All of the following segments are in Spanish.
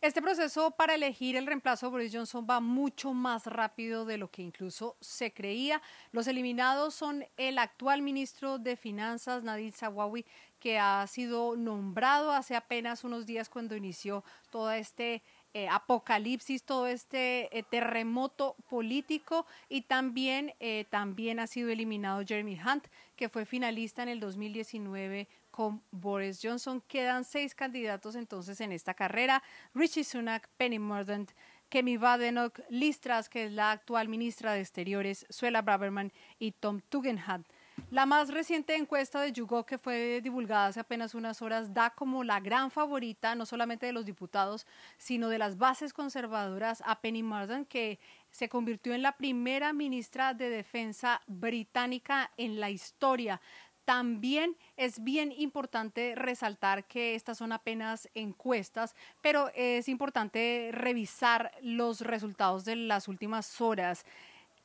Este proceso para elegir el reemplazo de Boris Johnson va mucho más rápido de lo que incluso se creía. Los eliminados son el actual ministro de Finanzas, Nadir Zawawi, que ha sido nombrado hace apenas unos días cuando inició todo este eh, apocalipsis, todo este eh, terremoto político y también, eh, también ha sido eliminado Jeremy Hunt, que fue finalista en el 2019 con Boris Johnson. Quedan seis candidatos entonces en esta carrera. Richie Sunak, Penny Mordaunt, Kemi Badenoch, Listras, que es la actual ministra de Exteriores, Suela Braverman y Tom Tugendhat la más reciente encuesta de Yugo que fue divulgada hace apenas unas horas da como la gran favorita no solamente de los diputados, sino de las bases conservadoras a Penny Marden que se convirtió en la primera ministra de Defensa británica en la historia. También es bien importante resaltar que estas son apenas encuestas, pero es importante revisar los resultados de las últimas horas.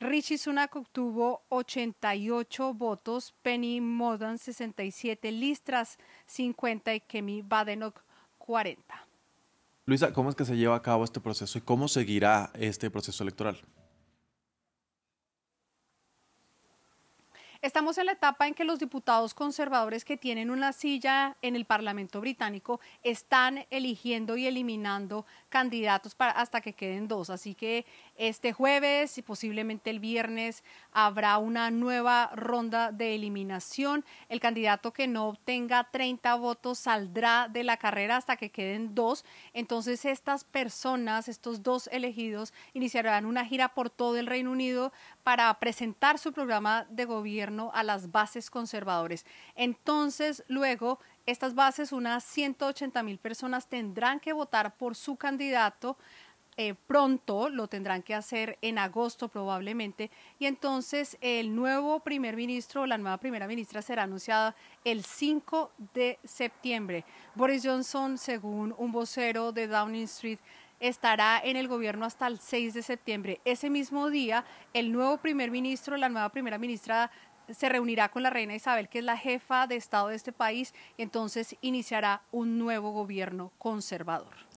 Richie Sunak obtuvo 88 votos, Penny Modan 67, Listras 50 y Kemi Badenoch 40. Luisa, ¿cómo es que se lleva a cabo este proceso y cómo seguirá este proceso electoral? Estamos en la etapa en que los diputados conservadores que tienen una silla en el Parlamento británico están eligiendo y eliminando candidatos para, hasta que queden dos. Así que este jueves y posiblemente el viernes habrá una nueva ronda de eliminación. El candidato que no obtenga 30 votos saldrá de la carrera hasta que queden dos. Entonces estas personas, estos dos elegidos, iniciarán una gira por todo el Reino Unido para presentar su programa de gobierno a las bases conservadores Entonces, luego, estas bases, unas 180 mil personas, tendrán que votar por su candidato. Eh, pronto lo tendrán que hacer en agosto probablemente y entonces el nuevo primer ministro o la nueva primera ministra será anunciada el 5 de septiembre. Boris Johnson, según un vocero de Downing Street, estará en el gobierno hasta el 6 de septiembre. Ese mismo día, el nuevo primer ministro, la nueva primera ministra se reunirá con la reina Isabel, que es la jefa de Estado de este país, y entonces iniciará un nuevo gobierno conservador.